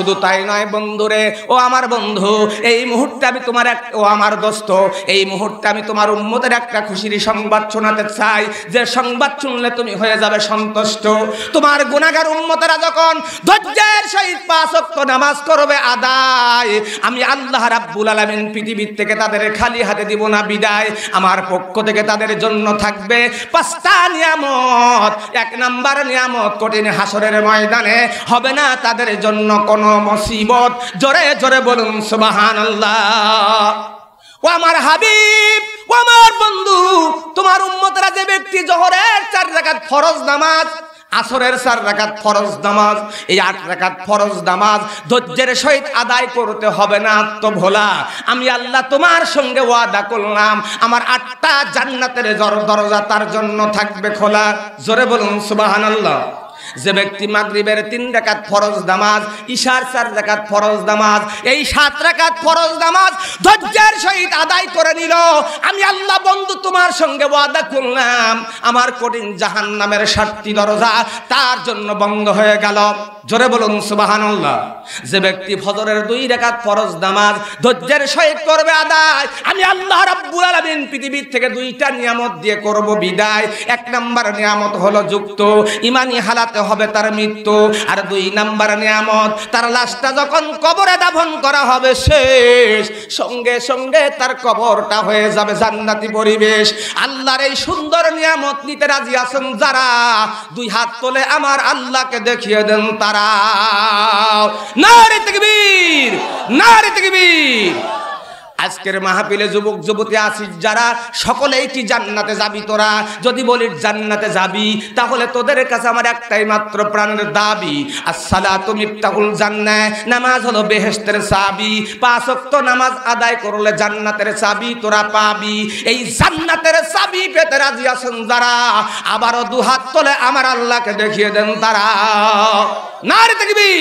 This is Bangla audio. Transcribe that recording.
শুধু তাই নয় বন্ধুরে ও আমার বন্ধু এই মুহূর্তে আমি তোমার এক ও আমার দোস্ত এই মুহূর্তে আমি তোমার উন্মতের একটা খুশির সংবাদ শোনাতে চাই যে সংবাদ শুনলে তুমি হয়ে যাবে সন্তুষ্ট তোমার গুণাগার উন্মতেরা যখন ধৈর্যের সহিত পাঁচক্ত নামাজ করবে আদায় আমি আল্লাহ রাব্বুল আলামিন পৃথিবীর থেকে তাদের খালি হাতে দিব না বিদায় আমার পক্ষ থেকে তাদের জন্য থাকবে পাঁচটা নিয়ামত এক নাম্বার নিয়ামত কঠিন হাসরের ময়দানে হবে না তাদের জন্য কোনো মসিবত জোরে জোরে বলুন সুবাহান আল্লাহ ও আমার হাবিব ও আমার বন্ধু তোমার উম্মতরা যে ব্যক্তি জহরের চার রাকাত ফরজ নামাজ আসরের চার রাকাত ফরজ নামাজ এই আট রাকাত ফরজ নামাজ ধৈর্যের সহিত আদায় করতে হবে না তো ভোলা আমি আল্লাহ তোমার সঙ্গে ওয়াদা করলাম আমার আটটা জান্নাতের দরজা তার জন্য থাকবে খোলা জোরে বলুন সুবাহান আল্লাহ যে ব্যক্তি মাগরিবের তিন রেখাত ফরজ নামাজ ঈশার চার রেখাত ফরজ নামাজ এই সাত রেখাত ফরজ নামাজ ধৈর্যের সহিত আদায় করে নিল আমি আল্লাহ বন্ধু তোমার সঙ্গে ওয়াদা করলাম আমার কঠিন জাহান্নামের সাতটি দরজা তার জন্য বন্ধ হয়ে গেল জোরে বলুন সুবাহানুল্লাহ যে ব্যক্তি ফজরের দুই রেখাত ফরজ নামাজ ধৈর্যের সহিত করবে আদায় আমি আল্লাহ রাব্বুল আলামিন পৃথিবীর থেকে দুইটা নিয়ামত দিয়ে করব বিদায় এক নাম্বার নিয়ামত হলো যুক্ত ইমানি হালাতে হবে তার মৃত্যু আর দুই নাম্বার নিয়ামত তার লাশটা যখন কবরে দাফন করা হবে শেষ সঙ্গে সঙ্গে তার কবরটা হয়ে যাবে জান্নাতি পরিবেশ আল্লাহর এই সুন্দর নিয়ামত নিতে রাজি আছেন যারা দুই হাত তোলে আমার আল্লাহকে দেখিয়ে দেন তা দাঁড়াও নারে তকবীর নারে তকবীর আজকের মাহাপিলে যুবক যুবতী আসিস যারা সকলেই কি জান্নাতে যাবি তোরা যদি বলিস জান্নাতে যাবি তাহলে তোদের কাছে আমার একটাই মাত্র প্রাণের দাবি আসসালা তুমি তাহুল জান্নায় নামাজ হলো বেহেস্তের চাবি পাঁচক্ত নামাজ আদায় করলে জান্নাতের চাবি তোরা পাবি এই জান্নাতের চাবি পেতে রাজি আছেন যারা আবারও দুহাত তোলে আমার আল্লাহকে দেখিয়ে দেন তারা না রে দেখবি